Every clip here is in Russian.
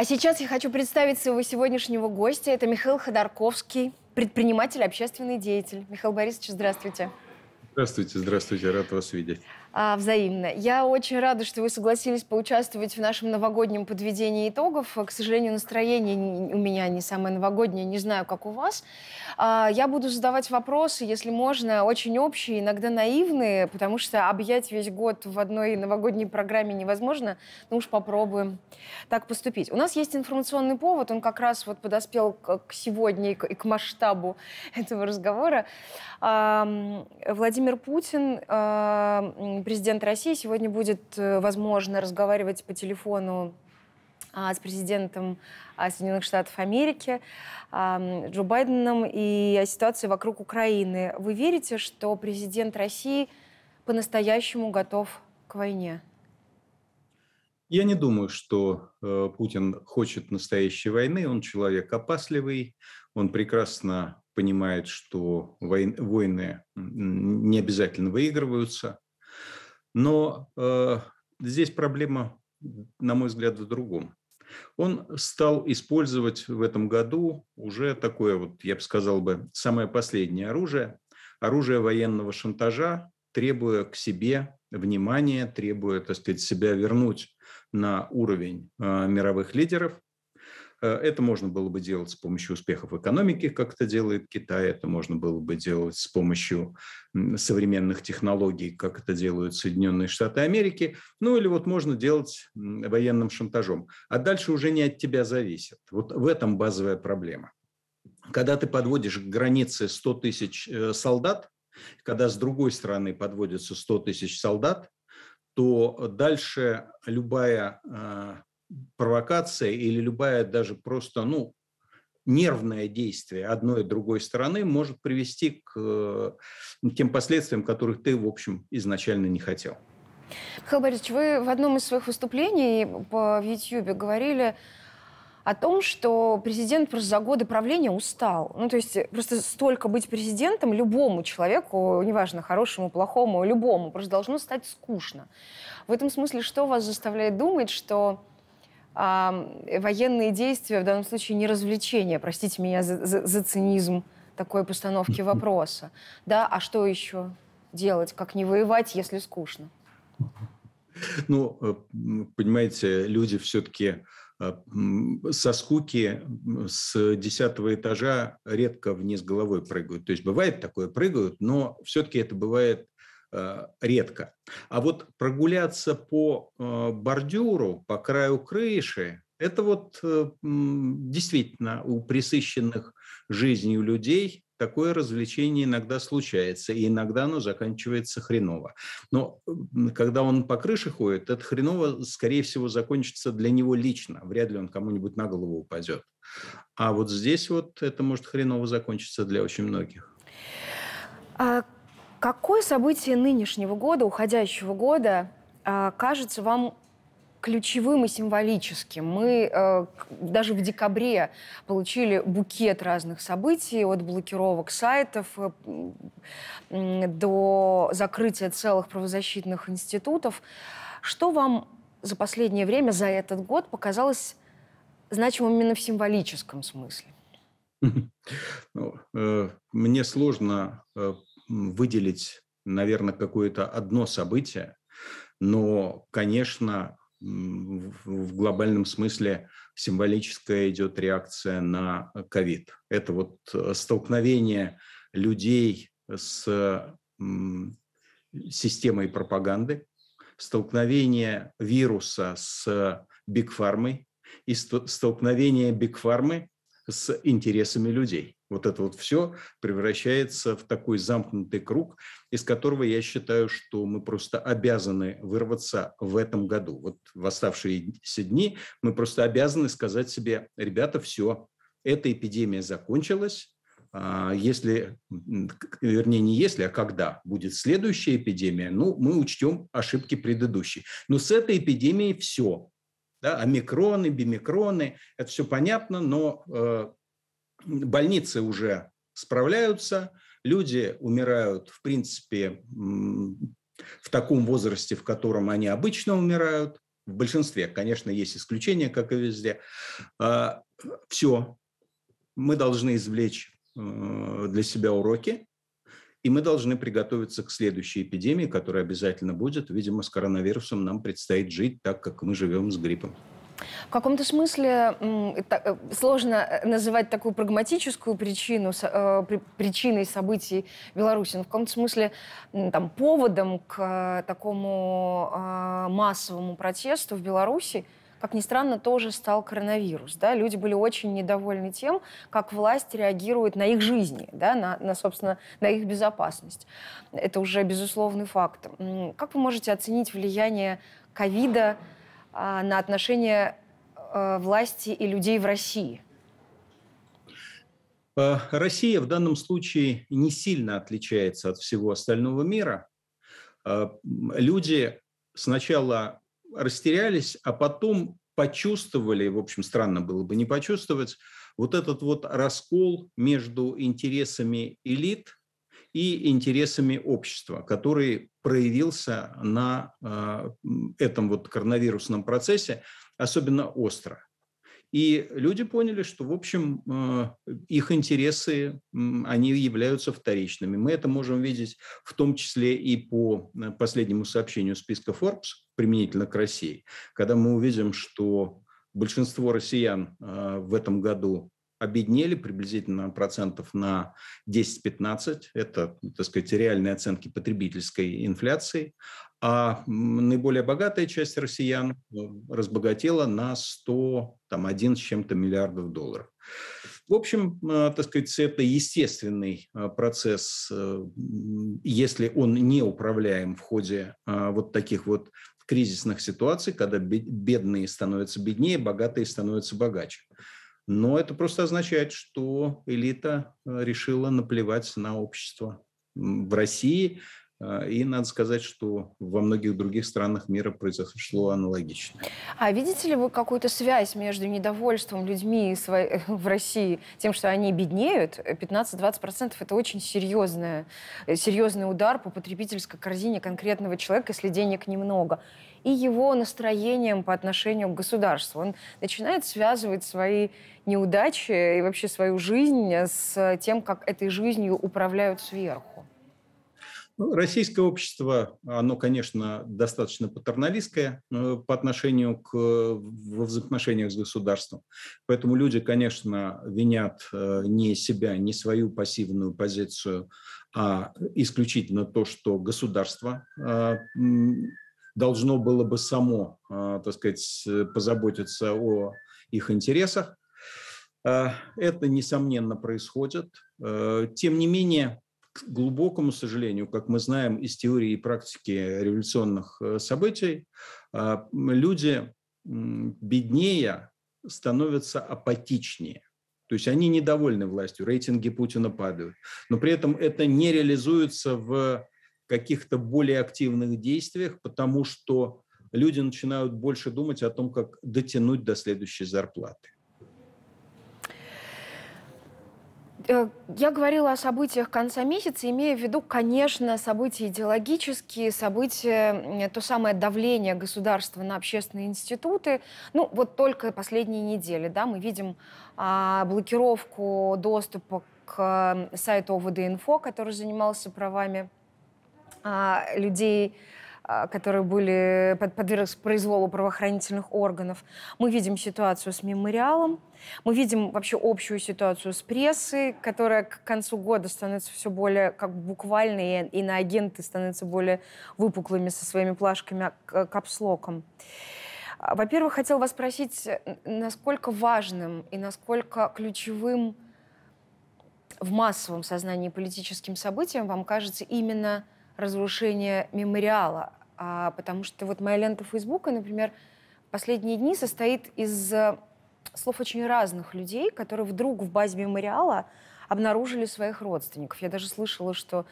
А сейчас я хочу представить своего сегодняшнего гостя. Это Михаил Ходорковский, предприниматель, общественный деятель. Михаил Борисович, здравствуйте. Здравствуйте, здравствуйте, рад вас видеть. А, взаимно. Я очень рада, что вы согласились поучаствовать в нашем новогоднем подведении итогов. К сожалению, настроение у меня не самое новогоднее, не знаю, как у вас. А, я буду задавать вопросы, если можно, очень общие, иногда наивные, потому что объять весь год в одной новогодней программе невозможно. Ну уж попробуем так поступить. У нас есть информационный повод, он как раз вот подоспел к сегодня и к, и к масштабу этого разговора. А, Владимир Путин а, президент России сегодня будет, э, возможно, разговаривать по телефону а, с президентом а, Соединенных Штатов Америки а, Джо Байденом и о ситуации вокруг Украины. Вы верите, что президент России по-настоящему готов к войне? Я не думаю, что э, Путин хочет настоящей войны. Он человек опасливый, он прекрасно понимает, что войны не обязательно выигрываются. Но э, здесь проблема, на мой взгляд, в другом. Он стал использовать в этом году уже такое, вот, я бы сказал бы, самое последнее оружие, оружие военного шантажа, требуя к себе внимания, требуя, так сказать, себя вернуть на уровень э, мировых лидеров. Э, это можно было бы делать с помощью успехов экономики, как это делает Китай, это можно было бы делать с помощью современных технологий, как это делают Соединенные Штаты Америки, ну или вот можно делать военным шантажом. А дальше уже не от тебя зависит. Вот в этом базовая проблема. Когда ты подводишь к границе 100 тысяч э, солдат, когда с другой стороны подводятся 100 тысяч солдат, то дальше любая а, провокация или любая даже просто, ну, нервное действие одной и другой стороны может привести к э, тем последствиям, которых ты, в общем, изначально не хотел. Михаил Борисович, вы в одном из своих выступлений по, YouTube говорили о том, что президент просто за годы правления устал. Ну, то есть э, просто столько быть президентом любому человеку, неважно, хорошему, плохому, любому, просто должно стать скучно. В этом смысле, что вас заставляет думать, что э, военные действия в данном случае не развлечение, простите меня за, за, за цинизм такой постановки вопроса. Да, а что еще делать, как не воевать, если скучно? Ну, э, понимаете, люди все-таки э, со скуки с десятого этажа редко вниз головой прыгают. То есть бывает такое, прыгают, но все-таки это бывает Э, редко. А вот прогуляться по э, бордюру, по краю крыши, это вот э, действительно у присыщенных жизнью людей такое развлечение иногда случается, и иногда оно заканчивается хреново. Но когда он по крыше ходит, это хреново, скорее всего, закончится для него лично. Вряд ли он кому-нибудь на голову упадет. А вот здесь вот это может хреново закончиться для очень многих. А Какое событие нынешнего года, уходящего года, а, кажется вам ключевым и символическим. Мы а, даже в декабре получили букет разных событий, от блокировок сайтов э, до закрытия целых правозащитных институтов. Что вам за последнее время, за этот год показалось значимым именно в символическом смысле? Ну, э, мне сложно э, выделить, наверное, какое-то одно событие, но, конечно, в глобальном смысле символическая идет реакция на э, ковид. Это вот э, столкновение людей с системой пропаганды, столкновение вируса с бигфармой и столкновение бигфармы с интересами людей. Вот это вот все превращается в такой замкнутый круг, из которого я считаю, что мы просто обязаны вырваться в этом году. Вот в оставшиеся дни мы просто обязаны сказать себе, ребята, все, эта эпидемия закончилась, а, если, вернее, не если, а когда будет следующая эпидемия, ну, мы учтем ошибки предыдущей. Но с этой эпидемией все. Да, омикроны, бимикроны, это все понятно, но э, больницы уже справляются, люди умирают, в принципе, в таком возрасте, в котором они обычно умирают. В большинстве, конечно, есть исключения, как и везде. А, Все. Мы должны извлечь э, для себя уроки, и мы должны приготовиться к следующей эпидемии, которая обязательно будет. Видимо, с коронавирусом нам предстоит жить так, как мы живем с гриппом. В каком-то смысле э, сложно э, называть такую прагматическую причину э, причиной событий Беларуси, но в каком-то смысле там, поводом к такому массовому протесту в Беларуси как ни странно, тоже стал коронавирус. Да? Люди были очень недовольны тем, как власть реагирует на их жизни, да? на, на, собственно, на их безопасность. Это уже безусловный факт. Как вы можете оценить влияние ковида а, на отношения э, власти и людей в России? Э, Россия в данном случае не сильно отличается от всего остального мира. Э, люди сначала растерялись, а потом почувствовали, в общем, странно было бы не почувствовать, вот этот вот раскол между интересами элит и интересами общества, который проявился на а, этом вот коронавирусном процессе особенно остро. И люди поняли, что, в общем, а, их интересы, они являются вторичными. Мы это можем видеть в том числе и по а, последнему сообщению списка Forbes, применительно к России, когда мы увидим, что большинство россиян в этом году обеднели приблизительно процентов на 10-15. Это, так сказать, реальные оценки потребительской инфляции. А наиболее богатая часть россиян разбогатела на 101 с чем-то миллиардов долларов. В общем, э, так сказать, это естественный э, процесс, э, если он не управляем в ходе вот таких вот кризисных ситуаций, когда бедные становятся беднее, богатые становятся богаче. Но это просто означает, что элита э, решила наплевать на общество. В России э, и надо сказать, что во многих других странах мира произошло аналогично. А видите ли вы какую-то связь между недовольством людьми э, в России, тем, что они беднеют? 15-20% это очень серьезное, серьезный удар по потребительской корзине конкретного человека, если денег немного и его настроением по отношению к государству. Он начинает связывать свои неудачи и вообще свою жизнь с тем, как этой жизнью управляют сверху. Ну, российское общество, оно, конечно, достаточно патерналистское э, по отношению к, э, во взаимоотношениях с государством. Поэтому люди, конечно, винят э, не себя, не свою пассивную позицию, а исключительно то, что государство должно было бы само, а, так сказать, э, позаботиться о их интересах. А, это, несомненно, происходит. А, тем не менее, к глубокому сожалению, как мы знаем из теории и практики революционных э, событий, люди беднее становятся апатичнее. То есть они недовольны властью, рейтинги Путина падают. Но при этом это не реализуется в каких-то более активных действиях, потому что люди начинают больше думать о том, как дотянуть до следующей зарплаты. Э, я говорила о событиях конца месяца, имея в виду, конечно, события идеологические, события, э, то самое давление государства на общественные институты. Ну, вот только последние недели, да, мы видим а, блокировку доступа к э, сайту ОВД-инфо, который занимался правами а, людей, а, которые были под, подверглись произволу правоохранительных органов. Мы видим ситуацию с мемориалом, мы видим вообще общую ситуацию с прессой, которая к концу года становится все более как буквальной, и, и на агенты становятся более выпуклыми со своими плашками капслоком. А, во-первых, хотел вас спросить, насколько важным и насколько ключевым в массовом сознании политическим событием вам кажется именно – разрушения мемориала, а, потому что вот моя лента Фейсбука, например, последние дни состоит из э, слов очень разных людей, которые вдруг в базе мемориала обнаружили своих родственников. Я даже слышала, что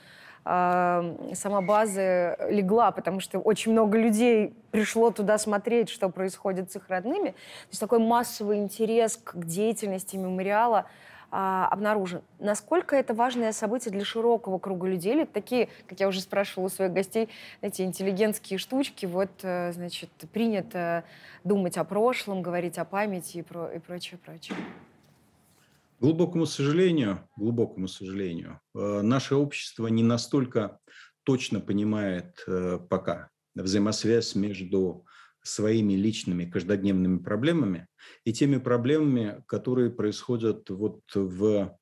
э, сама база легла, потому что очень много людей пришло туда смотреть, что происходит с их родными. То есть такой массовый интерес к деятельности мемориала – а, обнаружен. Насколько это важное событие для широкого круга людей? Или такие, как я уже спрашивала у своих гостей, эти интеллигентские штучки, вот, э, значит, принято думать о прошлом, говорить о памяти и, про, и прочее, прочее? Глубокому сожалению, глубокому сожалению, э, наше общество не настолько точно понимает э, пока взаимосвязь между своими личными каждодневными проблемами и теми проблемами, которые происходят вот в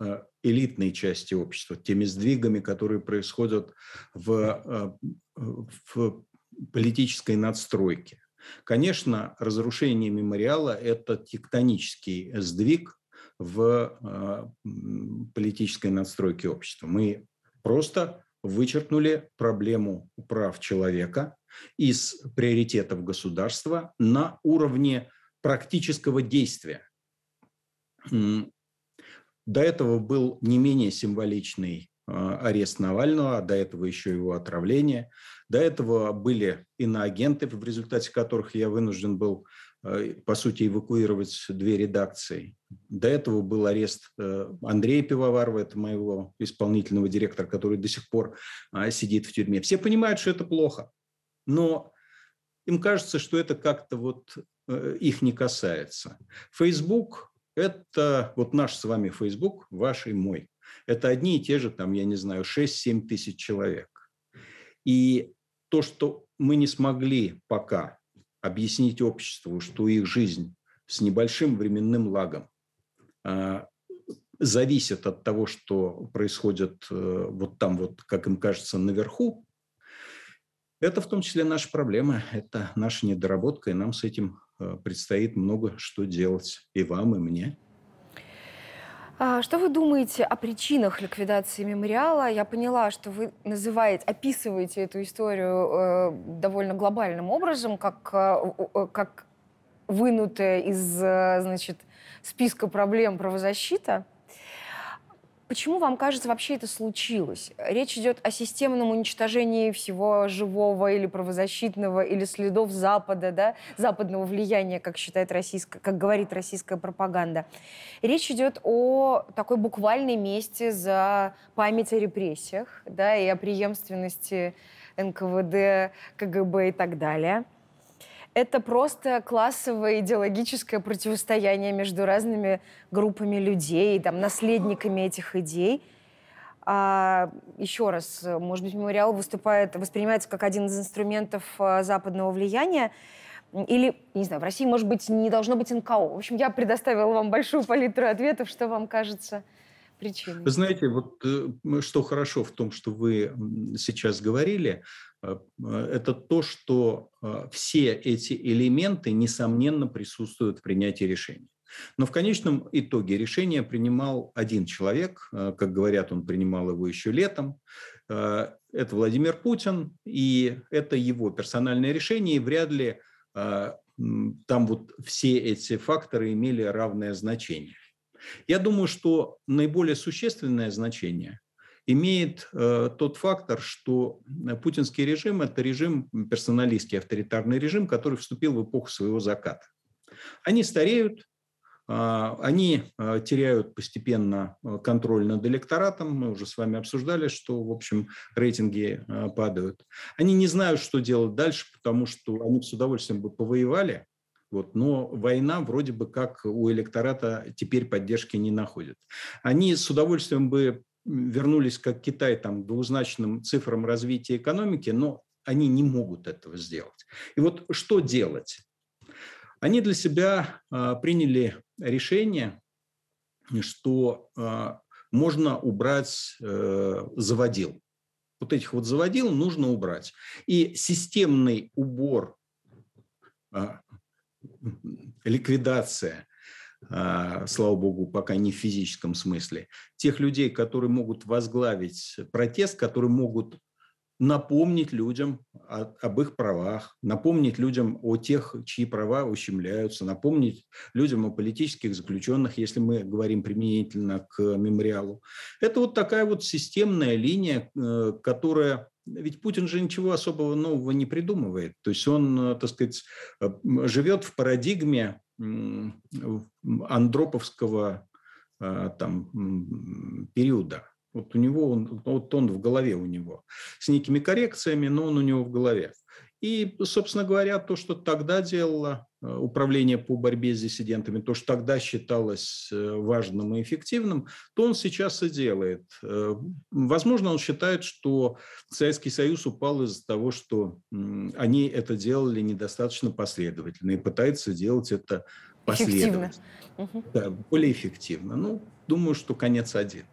э, элитной части общества, теми сдвигами, которые происходят в, э, в политической надстройке. Конечно, разрушение мемориала – это тектонический сдвиг в э, политической надстройке общества. Мы просто вычеркнули проблему прав человека из приоритетов государства на уровне практического действия. До этого был не менее символичный а, арест Навального, а до этого еще его отравление. До этого были иноагенты, в результате которых я вынужден был, а, по сути, эвакуировать две редакции. До этого был арест э, Андрея Пивоварова, это моего исполнительного директора, который до сих пор сидит в тюрьме. Все понимают, что это плохо но им кажется, что это как-то вот э, их не касается. Facebook – это вот наш с вами Facebook, ваш и мой. Это одни и те же, там, я не знаю, 6-7 тысяч человек. И то, что мы не смогли пока объяснить обществу, что их жизнь с небольшим временным лагом э, зависит от того, что происходит э, вот там, вот, как им кажется, наверху, это в том числе наша проблема, это наша недоработка, и нам с этим э, предстоит много что делать и вам, и мне. А, что вы думаете о причинах ликвидации мемориала? Я поняла, что вы называете, описываете эту историю э, довольно глобальным образом, как, э, как вынутая из значит, списка проблем правозащита. Почему вам кажется, вообще это случилось? Речь идет о системном уничтожении всего живого или правозащитного, или следов Запада, да, западного влияния, как считает российская, как говорит российская пропаганда. Речь идет о такой буквальной мести за память о репрессиях, да, и о преемственности НКВД, КГБ и так далее это просто классовое идеологическое противостояние между разными группами людей, там, наследниками этих идей. А, еще раз, может быть, мемориал выступает, воспринимается как один из инструментов а, западного влияния. Или, не знаю, в России, может быть, не должно быть НКО. В общем, я предоставила вам большую палитру ответов, что вам кажется причиной. Вы знаете, вот э, что хорошо в том, что вы сейчас говорили, Э, э, это то, что э, все эти элементы, несомненно, присутствуют в принятии решения. Но в конечном итоге решение принимал один человек, как говорят, он принимал его еще летом. Это Владимир Путин, и это его персональное решение, и вряд ли там вот все эти факторы имели равное значение. Я думаю, что наиболее существенное значение имеет э, тот фактор, что э, путинский режим – это режим, персоналистский авторитарный режим, который вступил в эпоху своего заката. Они стареют, а, они э, теряют постепенно контроль над электоратом. Мы уже с вами обсуждали, что, в общем, рейтинги падают. Они не знают, что делать дальше, потому что они с удовольствием бы повоевали, вот, но война вроде бы как у электората теперь поддержки не находит. Они с удовольствием бы вернулись, как Китай, там, к двузначным цифрам развития экономики, но они не могут этого сделать. И вот что делать? Они для себя э, приняли решение, что э, можно убрать э, заводил. Вот этих вот заводил нужно убрать. И системный убор, а, ликвидация а, слава богу, пока не в физическом смысле, тех людей, которые могут возглавить протест, которые могут напомнить людям о, об их правах, напомнить людям о тех, чьи права ущемляются, напомнить людям о политических заключенных, если мы говорим применительно к мемориалу. Это вот такая вот системная линия, э, которая ведь Путин же ничего особого нового не придумывает. То есть он, э, так сказать, э, живет в парадигме андроповского э, там, периода. Вот у него, он, вот он в голове у него. С некими коррекциями, но он у него в голове. И, собственно говоря, то, что тогда делала Э, управления по борьбе с диссидентами, то, что тогда считалось э, важным и эффективным, то он сейчас и делает. Э, возможно, он считает, что Советский Союз упал из-за того, что они это делали недостаточно последовательно и пытается делать это последовательно. Эффективно. Да, более эффективно. Ну, думаю, что конец один.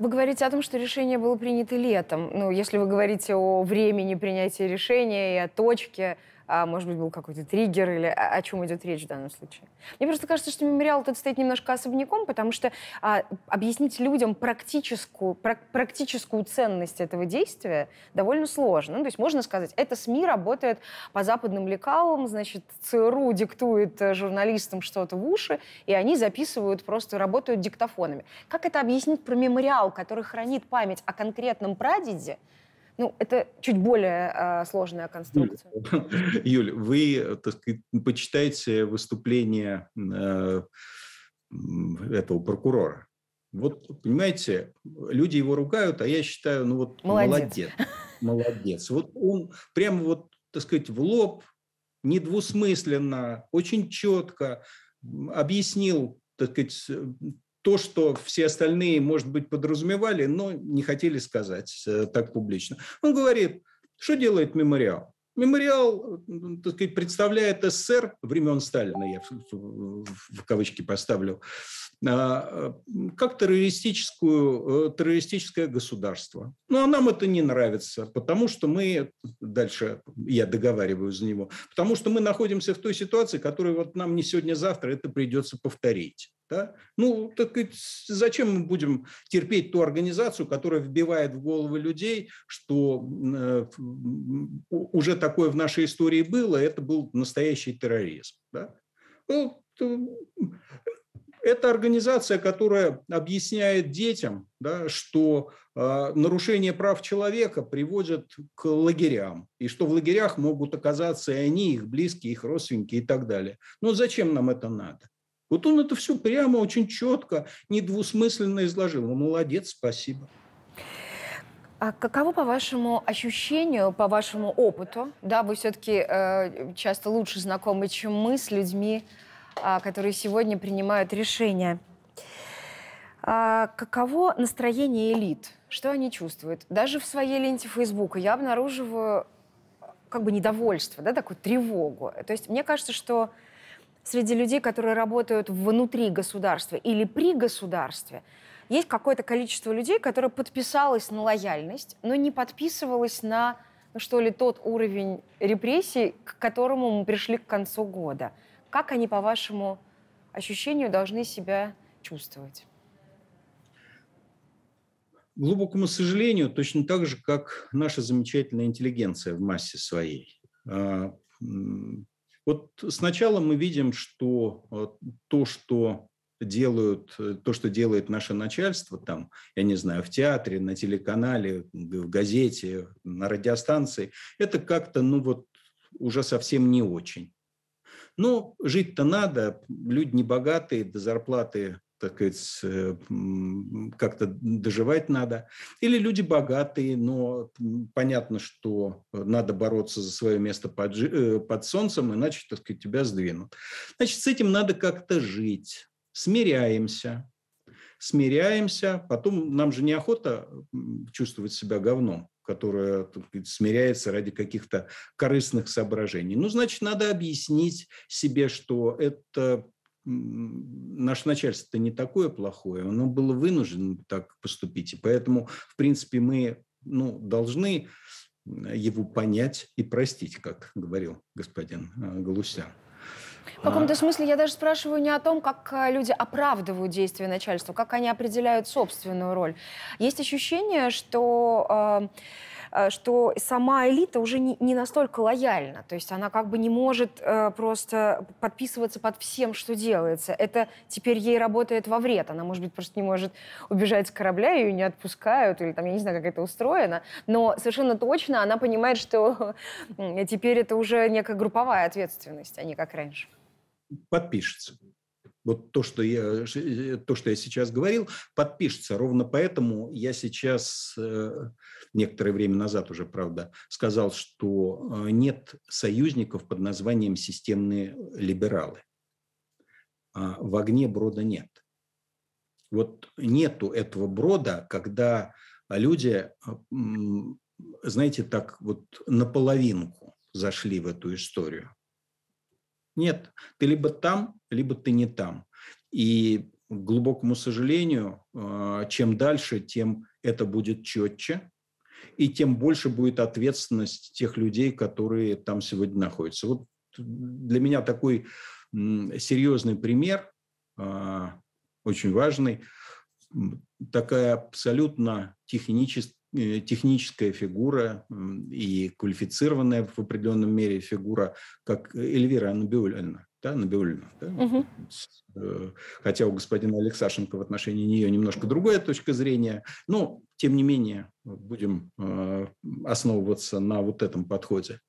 Вы говорите о том, что решение было принято летом. Ну, если вы говорите о времени принятия решения и о точке, а, может быть, был какой-то триггер или о чем идет речь в данном случае. Мне просто кажется, что мемориал тут стоит немножко особняком, потому что а, объяснить людям практическую, пра- практическую ценность этого действия довольно сложно. Ну, то есть можно сказать, это СМИ работает по западным лекалам, значит, ЦРУ диктует э, журналистам что-то в уши, и они записывают, просто работают диктофонами. Как это объяснить про мемориал, который хранит память о конкретном прадеде, ну, это чуть более а, сложная конструкция. Юль, Юль вы, так сказать, почитаете выступление э, этого прокурора. Вот, понимаете, люди его ругают, а я считаю, ну вот молодец. Молодец. молодец. Вот он прямо вот, так сказать, в лоб, недвусмысленно, очень четко объяснил, так сказать, то, что все остальные, может быть, подразумевали, но не хотели сказать э, так публично. Он говорит, что делает мемориал? Мемориал так сказать, представляет СССР времен Сталина, я в кавычки поставлю, а, э, как террористическую, э, террористическое государство. Ну, а нам это не нравится, потому что мы, дальше я договариваю за него, потому что мы находимся в той ситуации, которая вот нам не сегодня-завтра а это придется повторить. Да? Ну, так зачем мы будем терпеть ту организацию, которая вбивает в головы людей, что э, уже такое в нашей истории было, это был настоящий терроризм. Да? Ну, это организация, которая объясняет детям, да, что а, нарушение прав человека приводит к лагерям, и что в лагерях могут оказаться и они, их близкие, их родственники и так далее. Но ну, зачем нам это надо? Вот он это все прямо, очень четко, недвусмысленно изложил. Ну, молодец, спасибо. А каково, по вашему ощущению, по вашему опыту, да, вы все-таки э, часто лучше знакомы, чем мы, с людьми, э, которые сегодня принимают решения. А каково настроение элит? Что они чувствуют? Даже в своей ленте Фейсбука я обнаруживаю э, как бы недовольство, да, такую тревогу. То есть мне кажется, что среди людей, которые работают внутри государства или при государстве, есть какое-то количество людей, которые подписалось на лояльность, но не подписывалось на, ну, что ли, тот уровень репрессий, к которому мы пришли к концу года. Как они, по вашему ощущению, должны себя чувствовать? глубокому сожалению, точно так же, как наша замечательная интеллигенция в массе своей. А, вот сначала мы видим, что э, то, что делают, э, то, что делает наше начальство там, я не знаю, в театре, на телеканале, в газете, на радиостанции, это как-то, ну вот, уже совсем не очень. Но ну, жить-то надо, люди не богатые, до зарплаты так сказать, э, как-то доживать надо. Или люди богатые, но понятно, что надо бороться за свое место под, э, под солнцем, иначе, так сказать, тебя сдвинут. Значит, с этим надо как-то жить. Смиряемся. Смиряемся. Потом нам же неохота чувствовать себя говном которое сказать, смиряется ради каких-то корыстных соображений. Ну, значит, надо объяснить себе, что это наше начальство-то не такое плохое, оно было вынуждено так поступить. И поэтому, в принципе, мы ну, должны его понять и простить, как говорил господин э, Галусян. В каком-то а. смысле я даже спрашиваю не о том, как э, люди оправдывают действия начальства, как они определяют собственную роль. Есть ощущение, что э, Э, что сама элита уже не, не настолько лояльна. То есть она как бы не может э, просто подписываться под всем, что делается. Это теперь ей работает во вред. Она, может быть, просто не может убежать с корабля, ее не отпускают, или там, я не знаю, как это устроено. Но совершенно точно она понимает, что теперь это уже некая групповая ответственность, а не как раньше. Подпишется. Вот то, что я, э, то, что я сейчас говорил, подпишется. Ровно поэтому я сейчас э, некоторое время назад уже, правда, сказал, что э, нет союзников под названием системные либералы. А в огне брода нет. Вот нету этого брода, когда люди, знаете, так вот наполовинку зашли в эту историю. Нет, ты либо там, либо ты не там. И к глубокому сожалению, э, чем дальше, тем это будет четче и тем больше будет ответственность тех людей, которые там сегодня находятся. Вот для меня такой серьезный пример, а, очень важный, такая абсолютно э, техническая фигура и квалифицированная в определенном мере фигура, как Эльвира Анабиулина да, Набиулина. Да? Угу. Хотя у господина Алексашенко в отношении нее немножко другая точка зрения, но тем не менее будем э, основываться на вот этом подходе.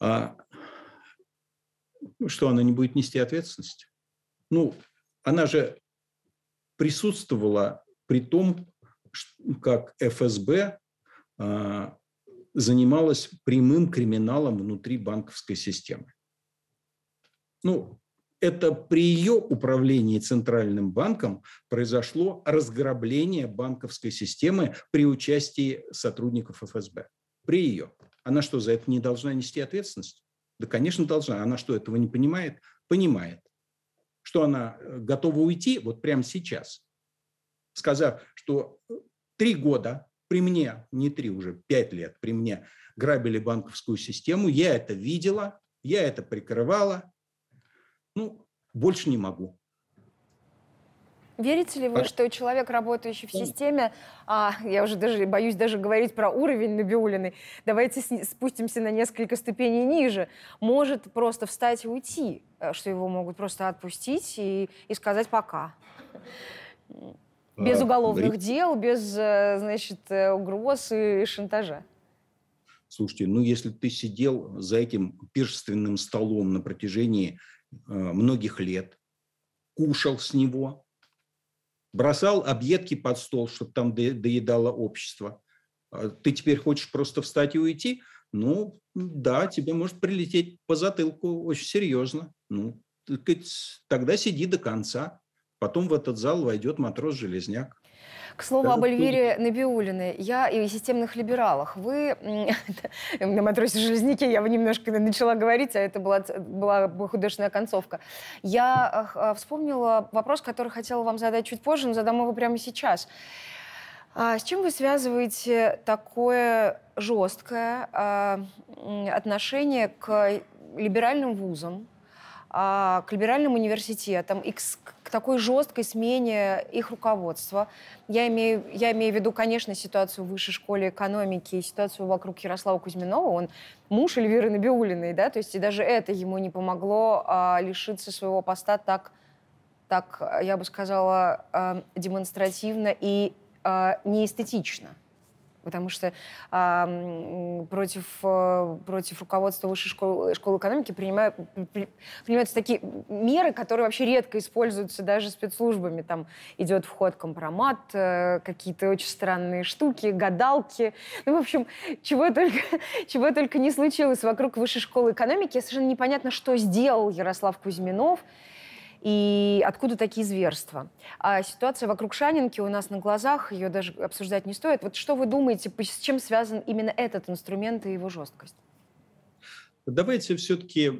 А, ну, что она не будет нести ответственность? Ну, она же присутствовала при том, как ФСБ э, занималась прямым криминалом внутри банковской системы ну, это при ее управлении Центральным банком произошло разграбление банковской системы при участии сотрудников ФСБ. При ее. Она что, за это не должна нести ответственность? Да, конечно, должна. Она что, этого не понимает? Понимает. Что она э, готова уйти вот прямо сейчас, сказав, что э, три года при мне, не три уже, пять лет при мне грабили банковскую систему, я это видела, я это прикрывала, ну, больше не могу. Верите ли вы, что человек, работающий в системе, а, я уже даже боюсь даже говорить про уровень Набиулиной, давайте спустимся на несколько ступеней ниже, может просто встать и уйти, э, что его могут просто отпустить и, и сказать «пока». Без э, уголовных дел, без, э, значит, угроз и шантажа. Слушайте, ну если ты сидел за этим пиршественным столом на протяжении Э, многих лет, кушал с него, бросал объедки под стол, чтобы там доедало общество. А ты теперь хочешь просто встать и уйти? Ну, да, тебе может прилететь по затылку очень серьезно. Ну, тогда сиди до конца. Потом в этот зал войдет матрос-железняк. К слову, об Эльвире Набиулиной. Я и о системных либералах. Вы на матросе Железняке я немножко начала говорить, а это была, была художественная концовка. Я а, вспомнила вопрос, который хотела вам задать чуть позже, но задам его прямо сейчас. А с чем вы связываете такое жесткое а, отношение к либеральным вузам, а, к либеральным университетам и к, к такой жесткой смене их руководства. Я имею, я имею в виду, конечно, ситуацию в высшей школе экономики и ситуацию вокруг Ярослава Кузьминова. Он муж Эльвиры Набиулиной, да, то есть и даже это ему не помогло а, лишиться своего поста так, так, я бы сказала, а, демонстративно и а, неэстетично потому что а, против, э, против руководства Высшей школы, школы экономики принимают, при, принимаются такие меры, которые вообще редко используются даже спецслужбами. Там идет вход ход компромат, э, какие-то очень странные штуки, гадалки. Ну, в общем, чего только, чего только не случилось вокруг Высшей школы экономики. Совершенно непонятно, что сделал Ярослав Кузьминов и откуда такие зверства. А ситуация вокруг Шанинки у нас на глазах, ее даже обсуждать не стоит. Вот что вы думаете, с чем связан именно этот инструмент и его жесткость? Давайте все-таки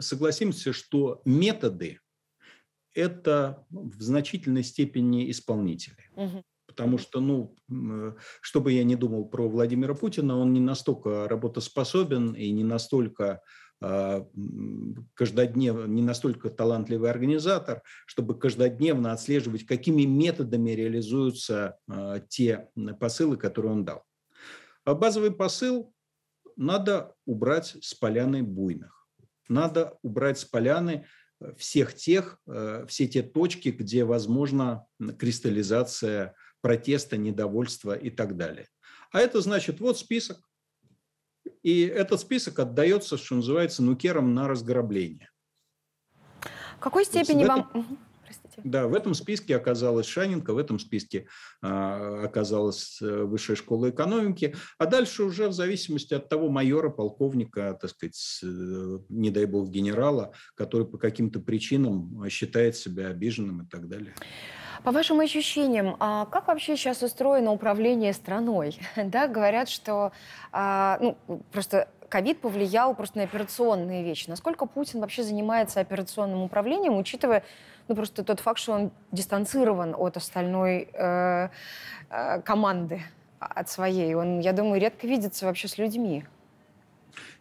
согласимся, что методы – это в значительной степени исполнители. Угу потому что, ну, что бы я ни думал про Владимира Путина, он не настолько работоспособен и не настолько а, каждодневно, не настолько талантливый организатор, чтобы каждодневно отслеживать, какими методами реализуются а, те посылы, которые он дал. А базовый посыл надо убрать с поляны буйных. Надо убрать с поляны э, всех тех, э, все те точки, где возможна кристаллизация протеста, недовольства и так далее. А это значит, вот список, и этот список отдается, что называется, нукерам на разграбление. В какой степени вам... Да, в этом списке оказалась Шаненко, в этом списке а, оказалась э, Высшая школа экономики, а дальше уже в зависимости от того майора, полковника, так сказать, э, не дай бог генерала, который по каким-то причинам считает себя обиженным и так далее. По вашим ощущениям, а как вообще сейчас устроено управление страной? да, говорят, что а, ну, просто ковид повлиял просто на операционные вещи. Насколько Путин вообще занимается операционным управлением, учитывая ну, просто тот факт, что он дистанцирован от остальной э, э, команды, от своей? Он, я думаю, редко видится вообще с людьми.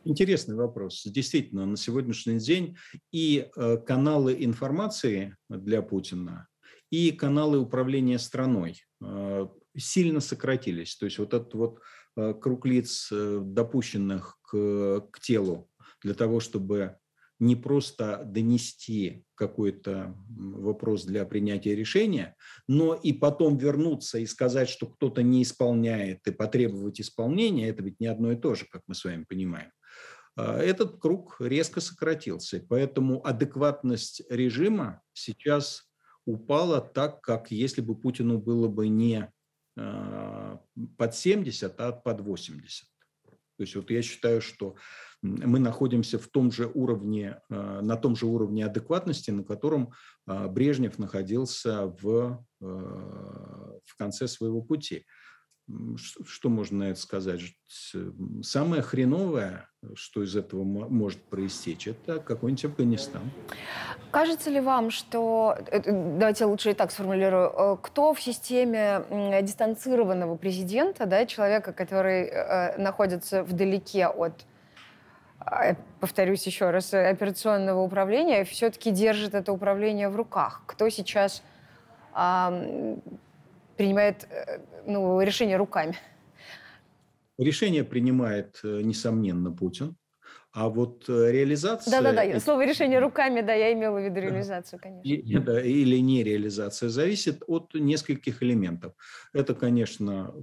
Интересный вопрос. Действительно, на сегодняшний день и э, каналы информации для Путина, и каналы управления страной э, сильно сократились. То есть вот этот вот э, круг лиц, э, допущенных к, к телу для того, чтобы не просто донести какой-то вопрос для принятия решения, но и потом вернуться и сказать, что кто-то не исполняет и потребовать исполнения, это ведь не одно и то же, как мы с вами понимаем. А, этот круг резко сократился, поэтому адекватность режима сейчас упала так, как если бы Путину было бы не под 70, а под 80. А То есть вот я считаю, что мы находимся в том же уровне, а, на том же уровне адекватности, на котором а, Брежнев находился в, в конце своего пути что можно на это сказать? Самое хреновое, э, что из этого может проистечь, это какой-нибудь Афганистан. Кажется ли вам, что... Э, э, давайте лучше и так сформулирую. Кто в системе дистанцированного президента, да, человека, который находится вдалеке от повторюсь еще раз, операционного управления, все-таки держит это управление в руках. Кто сейчас принимает э, ну, решение руками? Решение принимает, э, несомненно, Путин. А вот э, реализация... Да-да-да, это... слово решение руками, да, я имела в виду реализацию, конечно. Или не реализация зависит от нескольких элементов. Это, конечно,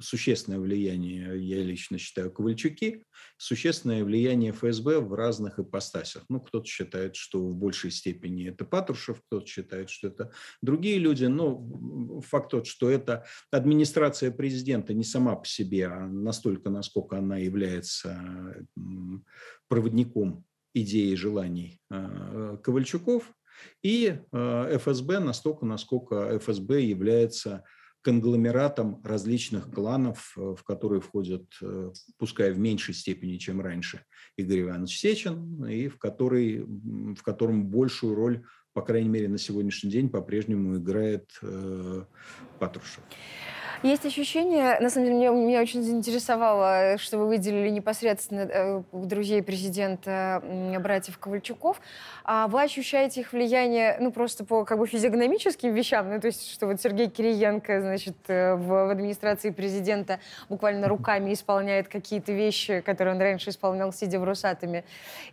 существенное влияние, я лично считаю, Ковальчуки, существенное влияние ФСБ в разных ипостасях. Ну, кто-то считает, что в большей степени это Патрушев, кто-то считает, что это другие люди, но факт тот, что это администрация президента не сама по себе, а настолько, насколько она является проводником идеи и желаний э, Ковальчуков, и э, ФСБ настолько, насколько ФСБ является конгломератом различных кланов, э, в которые входят, пускай в меньшей степени, чем раньше, Игорь Иванович Сечин, и в, который, в котором большую роль, по крайней мере, на сегодняшний день по-прежнему играет э, Патрушев. Есть ощущение, на самом деле, меня, меня очень заинтересовало, что вы выделили непосредственно э, друзей президента э, братьев Ковальчуков. А вы ощущаете их влияние, ну, просто по как бы физиогномическим вещам, ну, то есть, что вот Сергей Кириенко, значит, э, в, в администрации президента буквально руками исполняет какие-то вещи, которые он раньше исполнял, сидя в Росатоме,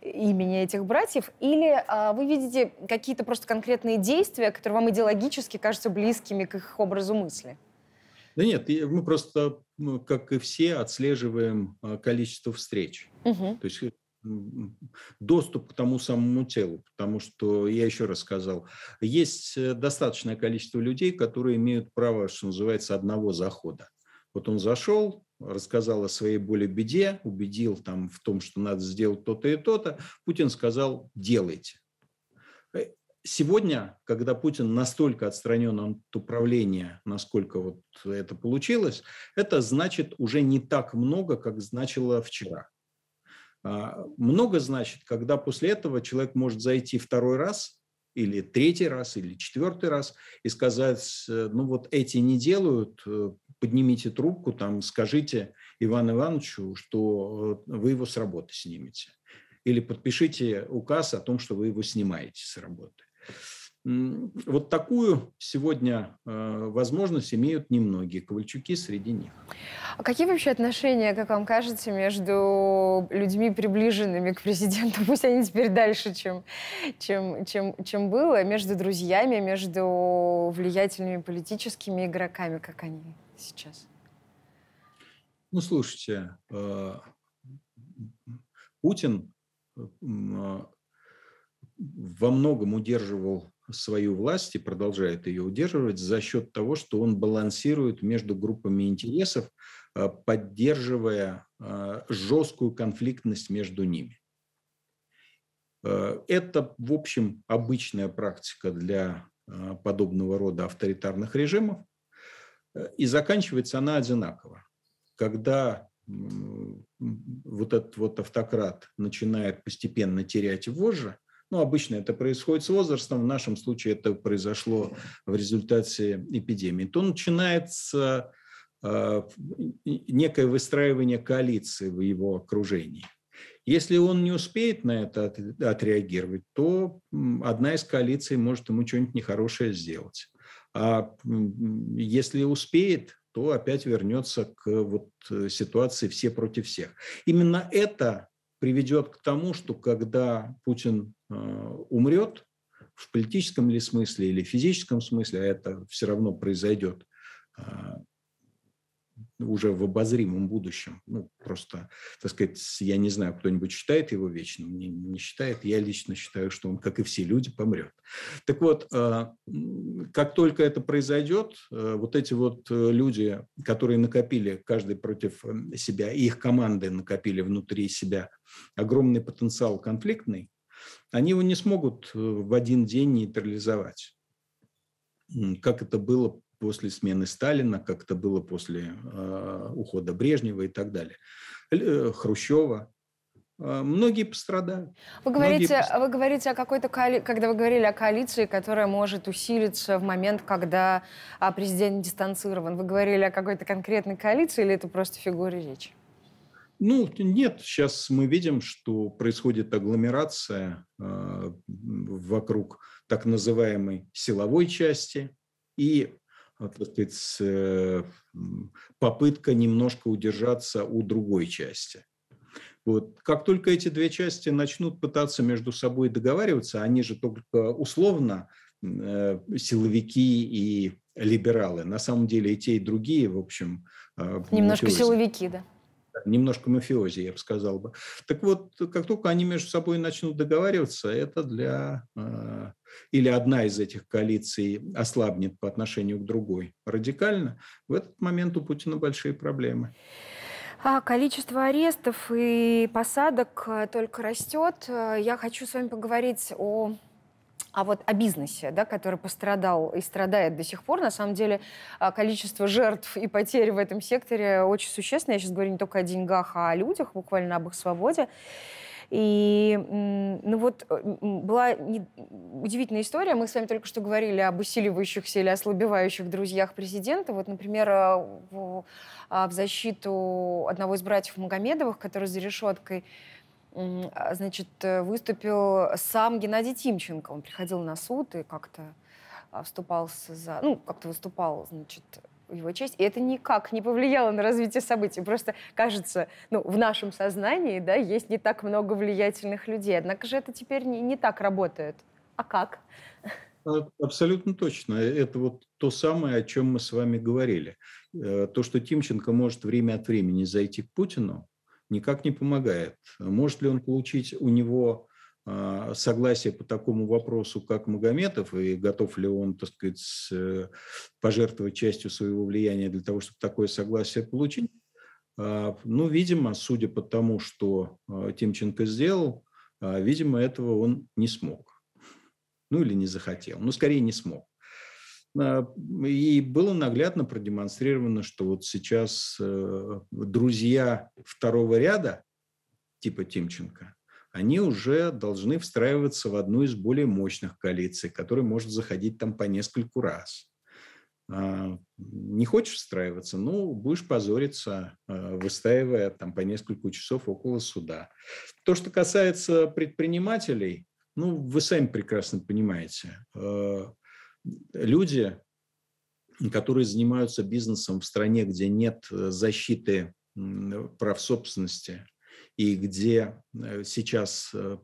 имени этих братьев, или э, вы видите какие-то просто конкретные действия, которые вам идеологически кажутся близкими к их образу мысли? Да нет, мы просто, ну, как и все, отслеживаем а, количество встреч. Угу. То есть э, доступ к тому самому телу, потому что, я еще раз сказал, есть э, достаточное количество людей, которые имеют право, что называется, одного захода. Вот он зашел, рассказал о своей боли беде, убедил там в том, что надо сделать то-то и то-то. Путин сказал, делайте. Э, сегодня, когда Путин настолько отстранен от управления, насколько вот это получилось, это значит уже не так много, как значило вчера. А, много значит, когда после этого человек может зайти второй раз или третий раз, или четвертый раз и сказать, э, ну вот эти не делают, э, поднимите трубку, там скажите Ивану Ивановичу, что э, вы его с работы снимете. Или подпишите указ о том, что вы его снимаете с работы. Вот такую сегодня э, возможность имеют немногие, ковальчуки среди них. А какие вообще отношения, как вам кажется, между людьми, приближенными к президенту, пусть они теперь дальше, чем, чем, чем, чем было, между друзьями, между влиятельными политическими игроками, как они сейчас? Ну, слушайте, э, Путин э, во многом удерживал свою власть и продолжает ее удерживать за счет того, что он балансирует между группами интересов, а, поддерживая а, жесткую конфликтность между ними. А, это, в общем, обычная практика для подобного рода авторитарных режимов, э, и заканчивается она одинаково. Когда вот этот вот автократ начинает постепенно терять вожжи, ну, обычно это происходит с возрастом, в нашем случае это произошло в результате эпидемии, то начинается а, некое выстраивание коалиции в его окружении. Если он не успеет на это отреагировать, то одна из коалиций может ему что-нибудь нехорошее сделать. А если успеет, то опять вернется к вот э, ситуации все против всех. Именно это приведет к тому, что когда Путин Э, умрет в политическом ли смысле или физическом смысле, а это все равно произойдет э, уже в обозримом будущем. Ну, просто, так сказать, я не знаю, кто-нибудь считает его вечным, не, не считает. Я лично считаю, что он, как и все люди, помрет. Так вот, э, как только это произойдет, вот эти вот люди, которые накопили, каждый против себя, и их команды накопили внутри себя огромный потенциал конфликтный, они его не смогут э, в один день нейтрализовать, как это было после смены Сталина, как это было после а, ухода Брежнева и так далее, э, Хрущева. А, многие пострадают. Вы говорите, многие... вы говорите о какой-то коали... когда вы говорили о коалиции, которая может усилиться в момент, когда а, президент дистанцирован. Вы говорили о какой-то конкретной коалиции или это просто фигура речи? Ну, нет, сейчас мы видим, что происходит агломерация э, вокруг так называемой силовой части и а, так сказать, э, попытка немножко удержаться у другой части. Вот. Как только эти две части начнут пытаться между собой договариваться, они же только условно э, силовики и либералы. На самом деле и те, и другие, в общем... Э, Немножко силовики, да немножко мафиози, я бы сказал бы. Так вот, как только они между собой начнут договариваться, это для... Э, или одна из этих коалиций ослабнет по отношению к другой радикально, в этот момент у Путина большие проблемы. А количество арестов и посадок э, только растет. Э, я хочу с вами поговорить о а вот о бизнесе, да, который пострадал и страдает до сих пор, на самом деле а, количество жертв и потерь в этом секторе очень существенно. Я сейчас говорю не только о деньгах, а о людях, буквально об их свободе. И ну вот э, была не... удивительная история. Мы с вами только что говорили об усиливающихся или ослабевающих друзьях президента. Вот, например, а, в, а, в защиту одного из братьев Магомедовых, который за решеткой а, значит, э, выступил сам Геннадий Тимченко. Он приходил на суд и как-то а, вступался за... Ну, как-то выступал, значит, его честь. И это никак не повлияло на развитие событий. Просто, кажется, ну, в нашем сознании, да, есть не так много влиятельных людей. Однако же это теперь не, не так работает. А как? Абсолютно точно. Это вот то самое, о чем мы с вами говорили. Э, то, что Тимченко может время от времени зайти к Путину, никак не помогает. Может ли он получить у него а, согласие по такому вопросу, как Магометов, и готов ли он, так сказать, э, пожертвовать частью своего влияния для того, чтобы такое согласие получить? А, ну, видимо, судя по тому, что а, Тимченко сделал, видимо, этого он не смог. Ну, или не захотел. Ну, скорее, не смог. А, и было наглядно продемонстрировано, что вот сейчас э, друзья второго ряда, типа Тимченко, они уже должны встраиваться в одну из более мощных коалиций, которая может заходить там по нескольку раз. А, не хочешь встраиваться, ну, будешь позориться, э, выстаивая там по несколько часов около суда. То, что касается предпринимателей, ну, вы сами прекрасно понимаете, э, люди, которые занимаются бизнесом в стране, где нет э, защиты прав собственности и где э, сейчас э,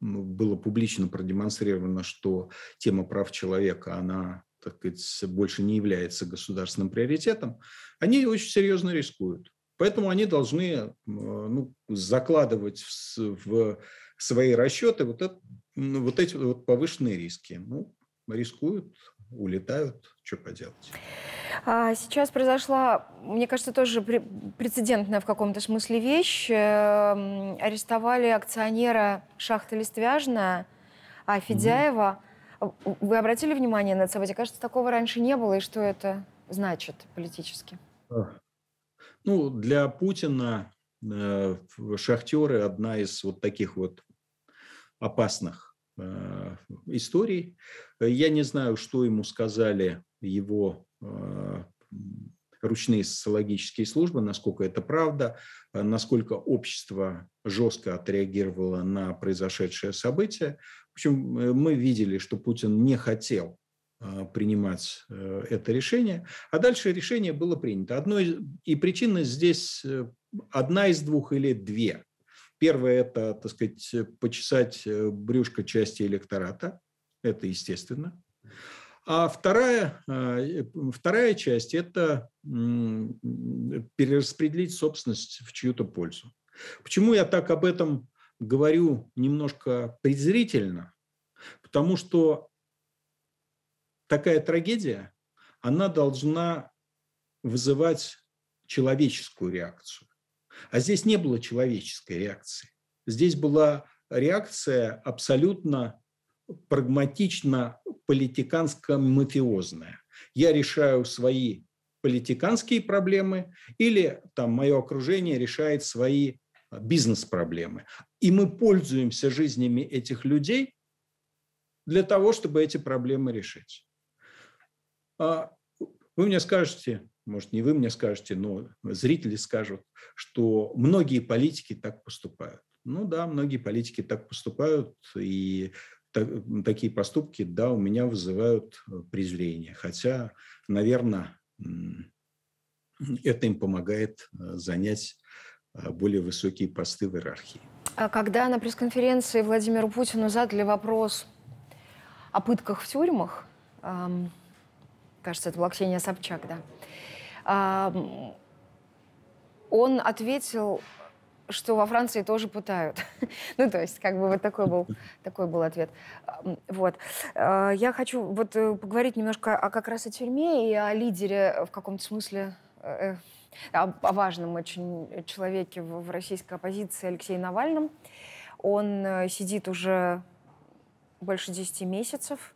было публично продемонстрировано, что тема прав человека, она так сказать, больше не является государственным приоритетом, они очень серьезно рискуют. Поэтому они должны ну, закладывать в, в свои расчеты вот, это, вот эти вот повышенные риски. Ну, рискуют, улетают, что поделать. А сейчас произошла, мне кажется, тоже прецедентная в каком-то смысле вещь. Эм, арестовали акционера шахты Листвяжная, а Федяева. Вы обратили внимание на это событие? Кажется, такого раньше не было. И что это значит политически? Ну, для Путина э, шахтеры одна из вот таких вот опасных Э, истории. Я не знаю, что ему сказали его э, ручные социологические службы, насколько это правда, э, насколько общество жестко отреагировало на произошедшее событие. В общем, мы видели, что Путин не хотел принимать это решение. А дальше решение было принято. Одно из, и причина здесь одна из двух или две. Первое – это, так сказать, почесать э, брюшко части электората. Это естественно. А вторая, а, э, вторая часть – это э, перераспределить собственность в чью-то пользу. Почему я так об этом говорю немножко презрительно? Потому что такая трагедия, она должна вызывать человеческую реакцию. А здесь не было человеческой реакции. Здесь была реакция абсолютно прагматично политиканско-мафиозная. Я решаю свои политиканские проблемы или там мое окружение решает свои а, бизнес-проблемы. И мы пользуемся жизнями этих людей для того, чтобы эти проблемы решить. А вы мне скажете, может, не вы мне скажете, но зрители скажут, что многие политики так поступают. Ну да, многие политики так поступают, и так, такие поступки, да, у меня вызывают э, презрение. Хотя, наверное, это им помогает э, занять э, более высокие посты в иерархии. А когда на пресс-конференции Владимиру Путину задали вопрос о пытках в тюрьмах, эм, кажется, это было Ксения Собчак, да, он ответил, что во Франции тоже пытают. ну, то есть, как бы вот такой был, такой был ответ. Вот. А, я хочу вот э, поговорить немножко о, как раз о тюрьме и о лидере в каком-то смысле э, э, о, о важном очень человеке в, в российской оппозиции Алексее Навальном. Он сидит уже больше 10 месяцев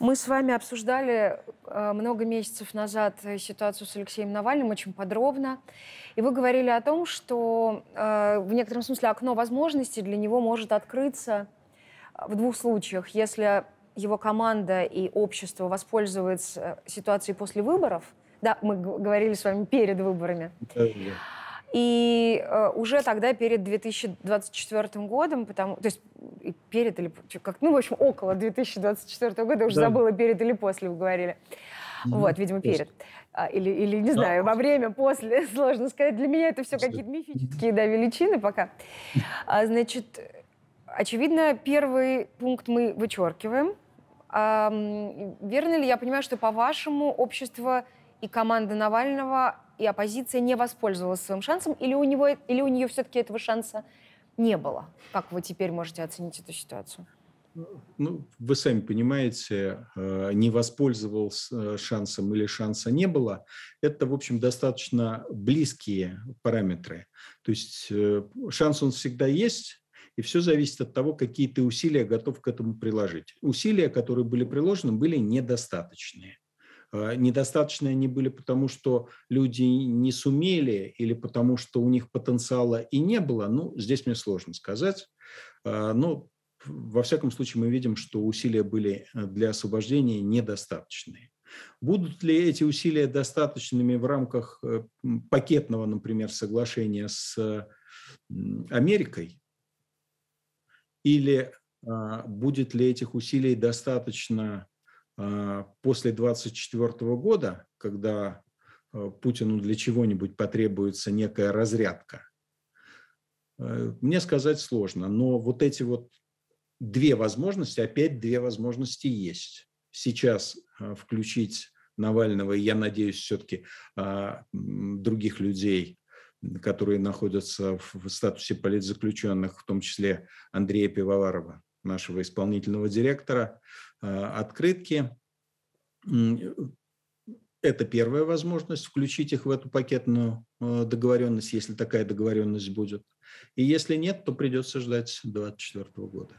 мы с вами обсуждали э, много месяцев назад э, ситуацию с Алексеем Навальным очень подробно. И вы говорили о том, что э, в некотором смысле окно возможностей для него может открыться в двух случаях. Если его команда и общество воспользуются ситуацией после выборов, да, мы говорили с вами перед выборами. Да, да и э, уже тогда, перед 2024 годом, потому, то есть перед или как, ну, в общем, около 2024 года, уже да. забыла, перед или после, вы говорили. Угу. Вот, видимо, перед. А, или, или, не да. знаю, во время, после, сложно сказать. Для меня это все какие-то мифические, да, величины пока. А, значит, очевидно, первый пункт мы вычеркиваем. А, верно ли я понимаю, что, по-вашему, общество и команда Навального, и оппозиция не воспользовалась своим шансом, или у, него, или у нее все-таки этого шанса не было? Как вы теперь можете оценить эту ситуацию? Ну, вы сами понимаете, э, не воспользовался э, шансом или шанса не было, это, в общем, достаточно близкие параметры. То есть э, шанс он всегда есть, и все зависит от того, какие ты усилия готов к этому приложить. Усилия, которые были приложены, были недостаточные. А, недостаточные они были потому, что люди не сумели или потому, что у них потенциала и не было, ну, здесь мне сложно сказать. А, но, во всяком случае, мы видим, что усилия были э, для освобождения недостаточные. Будут ли эти усилия достаточными в рамках э, пакетного, например, соглашения с Америкой? Или а, будет ли этих усилий достаточно а, после 2024 года, когда э, Путину для чего-нибудь потребуется некая разрядка, э, мне сказать сложно. Но вот эти вот две возможности, опять две возможности есть. Сейчас э, включить Навального, и я надеюсь, все-таки а, других людей, которые находятся в статусе политзаключенных, в том числе Андрея Пивоварова, нашего исполнительного директора, э, открытки. Это первая возможность включить их в эту пакетную э, договоренность, если такая договоренность будет. И если нет, то придется ждать 2024 года.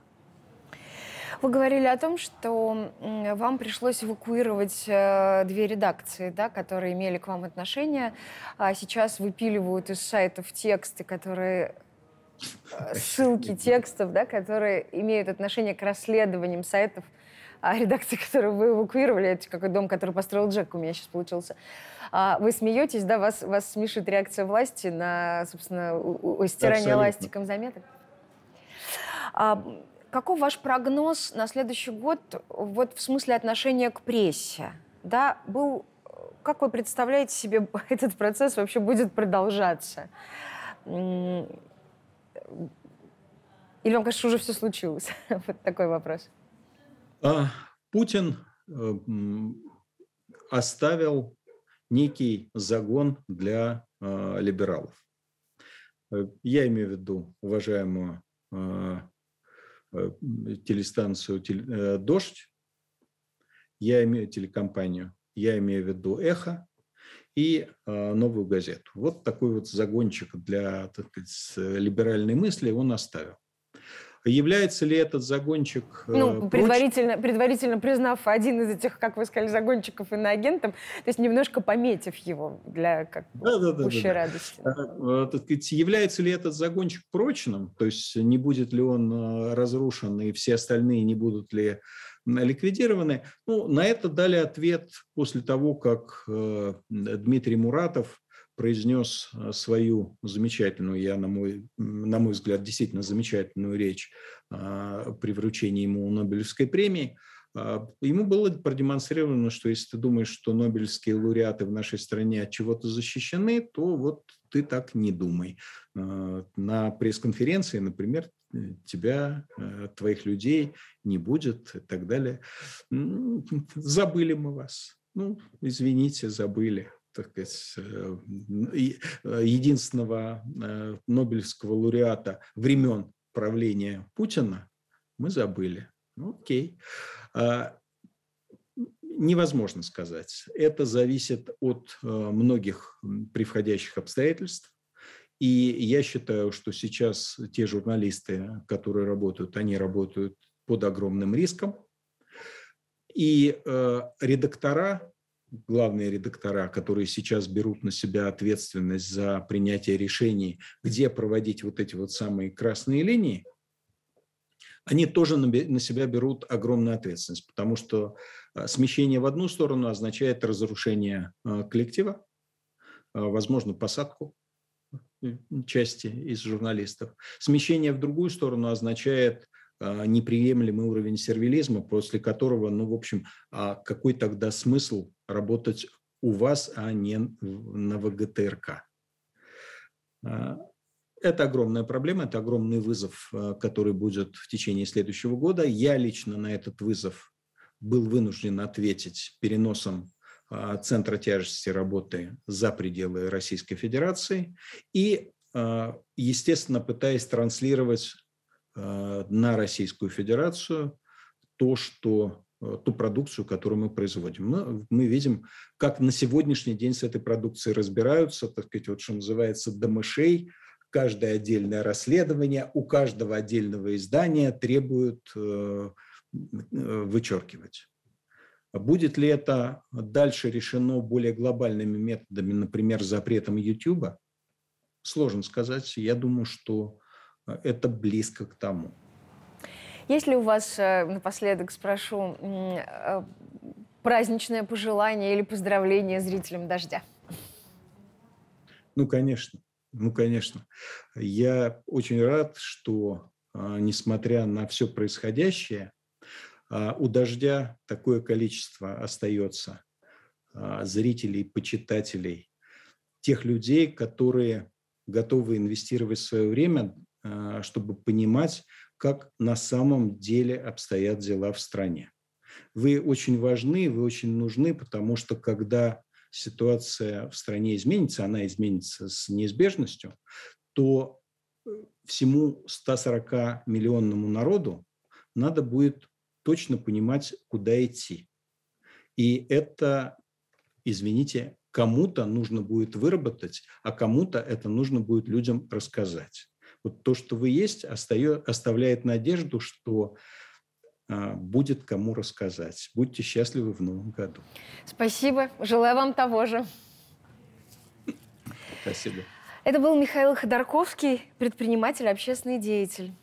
Вы говорили о том, что вам пришлось эвакуировать э, две редакции, да, которые имели к вам отношение. А сейчас выпиливают из сайтов тексты, которые Э, ссылки текстов, да, которые имеют отношение к расследованиям сайтов, а редакции, которую вы эвакуировали, это какой дом, который построил Джек, у меня сейчас получился. А вы смеетесь, да, вас, вас смешит реакция власти на, собственно, у, стирание ластиком заметок? А, каков ваш прогноз на следующий год вот в смысле отношения к прессе? Да, был, как вы представляете себе, этот процесс вообще будет продолжаться? Или вам кажется, уже все случилось? вот такой вопрос. А, Путин э, оставил некий загон для э, либералов. Э, я имею в виду уважаемую телестанцию «Дождь», я имею телекомпанию, я имею в виду «Эхо», и а, новую газету. Вот такой вот загончик для так сказать, э, либеральной мысли он оставил. Э, является ли этот загончик... Э, ну, предварительно, предварительно признав один из этих, как вы сказали, загонщиков иноагентом, то есть немножко пометив его для как да, да, да, пущей да, да. радости. А, э, является ли этот загончик прочным, то есть не будет ли он разрушен и все остальные не будут ли ликвидированы. Ну, на это дали ответ после того, как Дмитрий Муратов произнес а, свою замечательную, я, на мой, на мой взгляд, действительно замечательную речь а, при вручении ему Нобелевской премии, а, Ему было продемонстрировано, что если ты думаешь, что нобелевские лауреаты в нашей стране от чего-то защищены, то вот ты так не думай. На пресс-конференции, например, тебя, твоих людей не будет и так далее. Забыли мы вас. Ну, извините, забыли так сказать, э, э, единственного э, Нобелевского лауреата времен правления Путина, мы забыли. Ну, окей. А, невозможно сказать. Это зависит от многих превходящих обстоятельств. И я считаю, что сейчас те журналисты, которые работают, они работают под огромным риском. И э, редактора главные редактора, которые сейчас берут на себя ответственность за принятие решений, где проводить вот эти вот самые красные линии, они тоже на себя берут огромную ответственность, потому что э, смещение в одну сторону означает разрушение э, коллектива, э, возможно, посадку части из журналистов. Смещение в другую сторону означает неприемлемый уровень сервилизма, после которого, ну, в общем, а какой тогда смысл работать у вас, а не на ВГТРК. А, это огромная проблема, это огромный вызов, а, который будет в течение следующего года. Я лично на этот вызов был вынужден ответить переносом а, центра тяжести работы за пределы Российской Федерации и, естественно, пытаясь транслировать на Российскую Федерацию то, что Э, ту продукцию, которую мы производим. Но мы видим, как на сегодняшний день с этой продукцией разбираются, так сказать, вот что называется, до мышей. Каждое отдельное расследование у каждого отдельного издания требует э, э, вычеркивать. Будет ли это дальше решено более глобальными методами, например, запретом YouTube? Сложно сказать. Я думаю, что это близко к тому. Если у вас, э, напоследок спрошу, э, праздничное пожелание или поздравление зрителям «Дождя»? Ну, конечно. Ну, конечно. Я очень рад, что, а, несмотря на все происходящее, а, у «Дождя» такое количество остается а, зрителей, почитателей, тех людей, которые готовы инвестировать свое время, чтобы понимать, как на самом деле обстоят дела в стране. Вы очень важны, вы очень нужны, потому что когда ситуация в стране изменится, она изменится с неизбежностью, то э, всему 140-миллионному народу надо будет точно понимать, куда идти. И это, извините, кому-то нужно будет выработать, а кому-то это нужно будет людям рассказать. Вот то, что вы есть, остаёт, оставляет надежду, что а, будет кому рассказать. Будьте счастливы в новом году. Спасибо. Желаю вам того же. Спасибо. Это был Михаил Ходорковский, предприниматель, общественный деятель.